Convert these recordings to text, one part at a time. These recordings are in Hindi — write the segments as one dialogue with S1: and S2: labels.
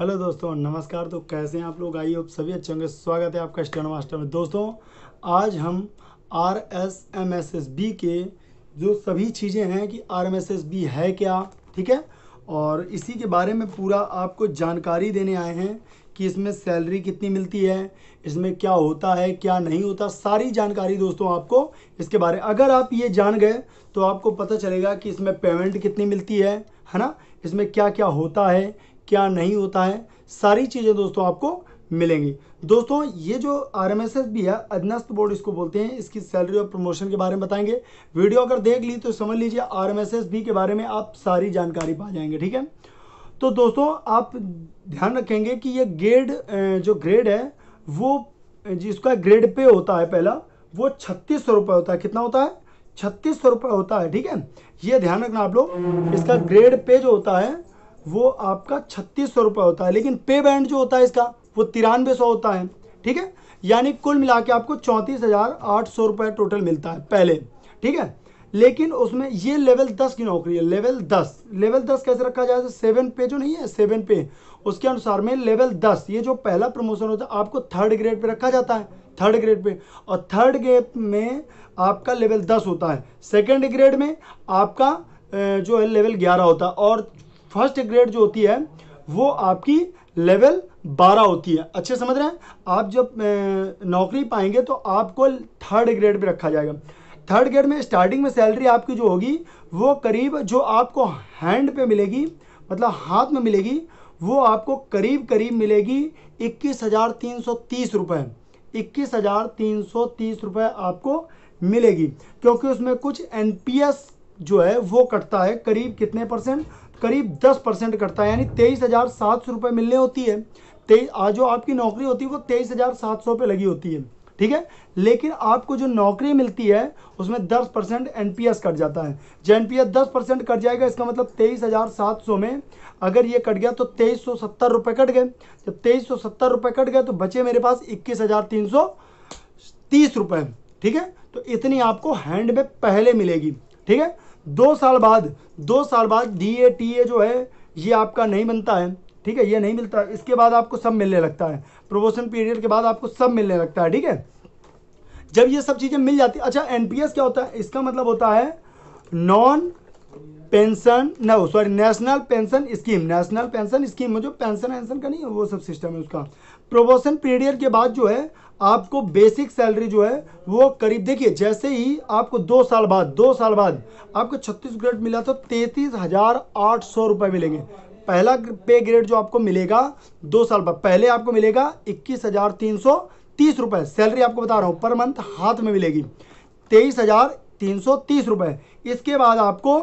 S1: हेलो दोस्तों नमस्कार तो कैसे हैं आप लोग आइए आप सभी अच्छे होंगे स्वागत है आपका स्टैंड मास्टर में दोस्तों आज हम R S M S S B के जो सभी चीज़ें हैं कि R M S S B है क्या ठीक है और इसी के बारे में पूरा आपको जानकारी देने आए हैं कि इसमें सैलरी कितनी मिलती है इसमें क्या होता है क्या नहीं होता सारी जानकारी दोस्तों आपको इसके बारे अगर आप ये जान गए तो आपको पता चलेगा कि इसमें पेमेंट कितनी मिलती है है ना इसमें क्या क्या होता है क्या नहीं होता है सारी चीज़ें दोस्तों आपको मिलेंगी दोस्तों ये जो आर एम एस एस भी है अधनस्थ बोर्ड इसको बोलते हैं इसकी सैलरी और प्रमोशन के बारे में बताएंगे वीडियो अगर देख ली तो समझ लीजिए R M S S B के बारे में आप सारी जानकारी पा जाएंगे ठीक है तो दोस्तों आप ध्यान रखेंगे कि ये ग्रेड जो ग्रेड है वो जिसका ग्रेड पे होता है पहला वो छत्तीस सौ रुपये होता है कितना होता है छत्तीस सौ रुपये होता है ठीक है ये ध्यान रखना आप लोग इसका ग्रेड पे जो होता है वो आपका छत्तीस सौ रुपये होता है लेकिन पे बैंड जो होता है इसका वो तिरानवे सौ होता है ठीक है यानी कुल मिला के आपको चौंतीस हज़ार आठ सौ रुपये टोटल मिलता है पहले ठीक है लेकिन उसमें ये लेवल दस की नौकरी है लेवल दस लेवल दस कैसे रखा जाए तो सेवन पे जो नहीं है सेवन पे उसके अनुसार में लेवल दस ये जो पहला प्रमोशन होता है आपको थर्ड ग्रेड पर रखा जाता है थर्ड ग्रेड पे और थर्ड ग्रेड में आपका लेवल दस होता है सेकेंड ग्रेड में आपका जो है लेवल ग्यारह होता है और फर्स्ट ग्रेड जो होती है वो आपकी लेवल बारह होती है अच्छे समझ रहे हैं आप जब नौकरी पाएंगे तो आपको थर्ड ग्रेड पे रखा जाएगा थर्ड ग्रेड में स्टार्टिंग में सैलरी आपकी जो होगी वो करीब जो आपको हैंड पे मिलेगी मतलब हाथ में मिलेगी वो आपको करीब करीब मिलेगी इक्कीस हज़ार तीन सौ तीस रुपये इक्कीस हज़ार तीन सौ तीस रुपये आपको मिलेगी क्योंकि उसमें कुछ एन जो है वो कटता है करीब कितने परसेंट करीब 10 परसेंट करता है यानी तेईस हज़ार सात सौ रुपये मिलने होती है तेईस जो आपकी नौकरी होती है वो तेईस हज़ार सात सौ रुपये लगी होती है ठीक है लेकिन आपको जो नौकरी मिलती है उसमें 10 परसेंट एन कट जाता है जो एन पी दस परसेंट कट जाएगा इसका मतलब तेईस हज़ार सात सौ में अगर ये कट गया तो तेईस सौ सत्तर रुपये कट गए जब तेईस सौ सत्तर रुपये कट गए तो बचे मेरे पास इक्कीस हज़ार तीन सौ तीस रुपये ठीक है तो इतनी आपको हैंड में पहले मिलेगी ठीक है दो साल बाद दो साल बाद डी ए टी ए जो है ये आपका नहीं बनता है ठीक है ये नहीं मिलता इसके बाद आपको सब मिलने लगता है प्रोमोशन पीरियड के बाद आपको सब मिलने लगता है ठीक है जब ये सब चीज़ें मिल जाती अच्छा एनपीएस क्या होता है इसका मतलब होता है non pension no sorry national pension scheme national pension scheme में जो पेंशन वेंशन का नहीं है वो सब सिस्टम है उसका प्रोबोशन पीरियड के बाद जो है आपको बेसिक सैलरी जो है वो करीब देखिए जैसे ही आपको दो साल बाद दो साल बाद आपको छत्तीस ग्रेड मिला तो तैंतीस हज़ार आठ सौ रुपये मिलेंगे पहला पे ग्रेड जो आपको मिलेगा दो साल बाद पहले आपको मिलेगा इक्कीस हज़ार तीन सौ तीस रुपये सैलरी आपको बता रहा हूँ पर मंथ हाथ में मिलेगी तेईस हज़ार तीन सौ तीस रुपये इसके बाद आपको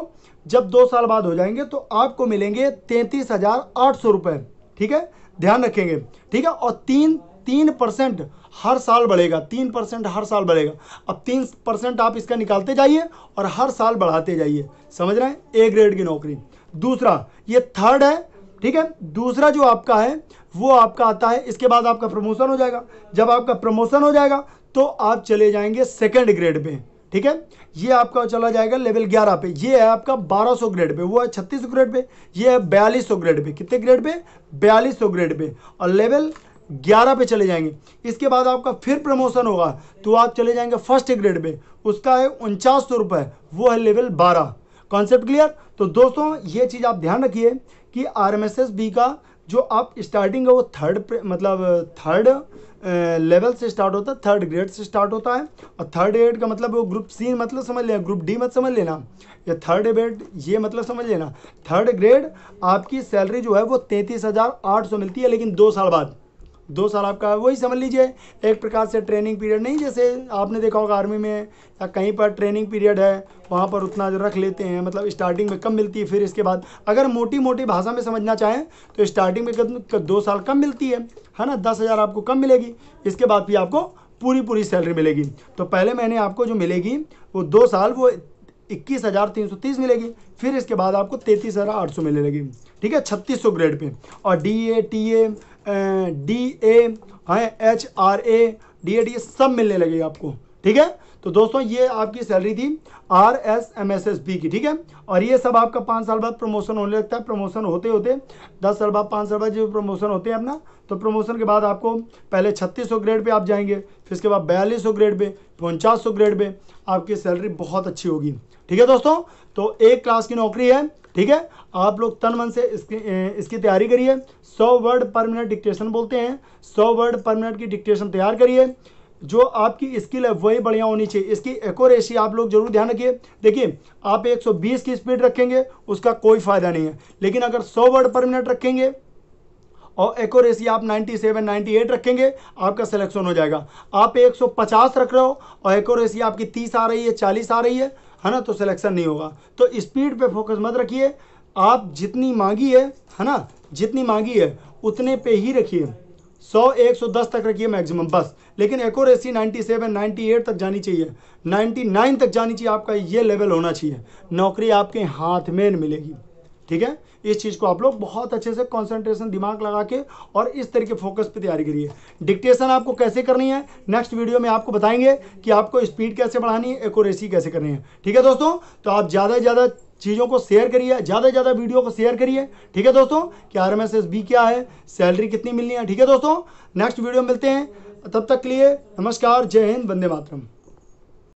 S1: जब दो साल बाद हो जाएंगे तो आपको मिलेंगे तैंतीस हजार आठ सौ रुपये ठीक है ध्यान रखेंगे ठीक है और तीन तीन परसेंट हर साल बढ़ेगा तीन परसेंट हर साल बढ़ेगा अब तीन परसेंट आप इसका निकालते जाइए और हर साल बढ़ाते जाइए समझ रहे हैं ए ग्रेड की नौकरी दूसरा ये थर्ड है ठीक है दूसरा जो आपका है वो आपका आता है इसके बाद आपका प्रमोशन हो जाएगा जब आपका प्रमोशन हो जाएगा तो आप चले जाएंगे सेकेंड ग्रेड पर ठीक है ये आपका चला जाएगा लेवल 11 पे ये है आपका 1200 ग्रेड पे वो है 3600 ग्रेड पे ये है बयालीस ग्रेड पे कितने ग्रेड पे बयालीस ग्रेड पे और लेवल 11 पे चले जाएंगे इसके बाद आपका फिर प्रमोशन होगा तो आप चले जाएंगे फर्स्ट ग्रेड पे उसका है उनचास सौ रुपये वो है लेवल बारह कॉन्सेप्ट क्लियर तो दोस्तों ये चीज़ आप ध्यान रखिए कि आर का जो आप स्टार्टिंग है वो थर्ड मतलब थर्ड लेवल से स्टार्ट होता है थर्ड ग्रेड से स्टार्ट होता है और थर्ड ग्रेड का मतलब वो ग्रुप सी मतलब समझ लेना ग्रुप डी मत समझ लेना या थर्ड ग्रेड ये मतलब समझ लेना थर्ड ग्रेड आपकी सैलरी जो है वो तैंतीस हज़ार आठ सौ मिलती है लेकिन दो साल बाद दो साल आपका वही समझ लीजिए एक प्रकार से ट्रेनिंग पीरियड नहीं जैसे आपने देखा होगा आर्मी में या कहीं पर ट्रेनिंग पीरियड है वहाँ पर उतना जो रख लेते हैं मतलब स्टार्टिंग में कम मिलती है फिर इसके बाद अगर मोटी मोटी भाषा में समझना चाहें तो स्टार्टिंग में दो साल कम मिलती है है ना दस हज़ार आपको कम मिलेगी इसके बाद भी आपको पूरी पूरी सैलरी मिलेगी तो पहले मैंने आपको जो मिलेगी वो दो साल वो इक्कीस हज़ार तीन सौ तीस मिलेगी फिर इसके बाद आपको तैंतीस हज़ार आठ सौ मिलेगी ठीक है छत्तीस सौ ग्रेड पे और D A T A D A H R A D A D A सब मिलने लगेगा आपको ठीक है तो दोस्तों ये आपकी सैलरी थी R S M S S B की ठीक है और ये सब आपका पाँच साल बाद प्रमोशन होने लगता है प्रमोशन होते होते दस साल बाद पाँच साल बाद जो प्रमोशन होते हैं अपना तो प्रमोशन के बाद आपको पहले छत्तीस सौ ग्रेड पे आप जाएंगे फिर इसके बाद बयालीस सौ ग्रेड पे उनचास सौ ग्रेड पे आपकी सैलरी बहुत अच्छी होगी ठीक है दोस्तों तो एक क्लास की नौकरी है ठीक है आप लोग तन मन से इसकी इसकी तैयारी करिए सौ वर्ड पर मिनट डिक्टेशन बोलते हैं सौ वर्ड पर मिनट की डिक्टेशन तैयार करिए जो आपकी स्किल है वही बढ़िया होनी चाहिए इसकी एकोरेसी आप लोग जरूर ध्यान रखिए देखिए आप 120 की स्पीड रखेंगे उसका कोई फायदा नहीं है लेकिन अगर 100 वर्ड पर मिनट रखेंगे और एकोरेसी आप 97, 98 रखेंगे आपका सिलेक्शन हो जाएगा आप 150 रख रहे हो और एकोरेसी आपकी 30 आ रही है 40 आ रही है है ना तो सिलेक्शन नहीं होगा तो स्पीड पे फोकस मत रखिए आप जितनी मांगी है है ना जितनी मांगी है उतने पे ही रखिए सौ एक सौ दस तक रखिए मैक्सिमम बस लेकिन accuracy ninety seven ninety eight तक जानी चाहिए नाइन्टी नाइन तक जानी चाहिए आपका ये लेवल होना चाहिए नौकरी आपके हाथ में मिलेगी ठीक है इस चीज़ को आप लोग बहुत अच्छे से कंसंट्रेशन दिमाग लगा के और इस तरह के फोकस पे तैयारी करिए डिक्टेशन आपको कैसे करनी है नेक्स्ट वीडियो में आपको बताएंगे कि आपको स्पीड कैसे बढ़ानी है एकोरेसी कैसे करनी है ठीक है दोस्तों तो आप ज़्यादा से ज़्यादा चीज़ों को शेयर करिए ज़्यादा से ज़्यादा वीडियो को शेयर करिए ठीक है दोस्तों कि R M S S B क्या है सैलरी कितनी मिलनी है ठीक है दोस्तों नेक्स्ट वीडियो मिलते हैं तब तक के लिए नमस्कार जय हिंद वंदे मातरम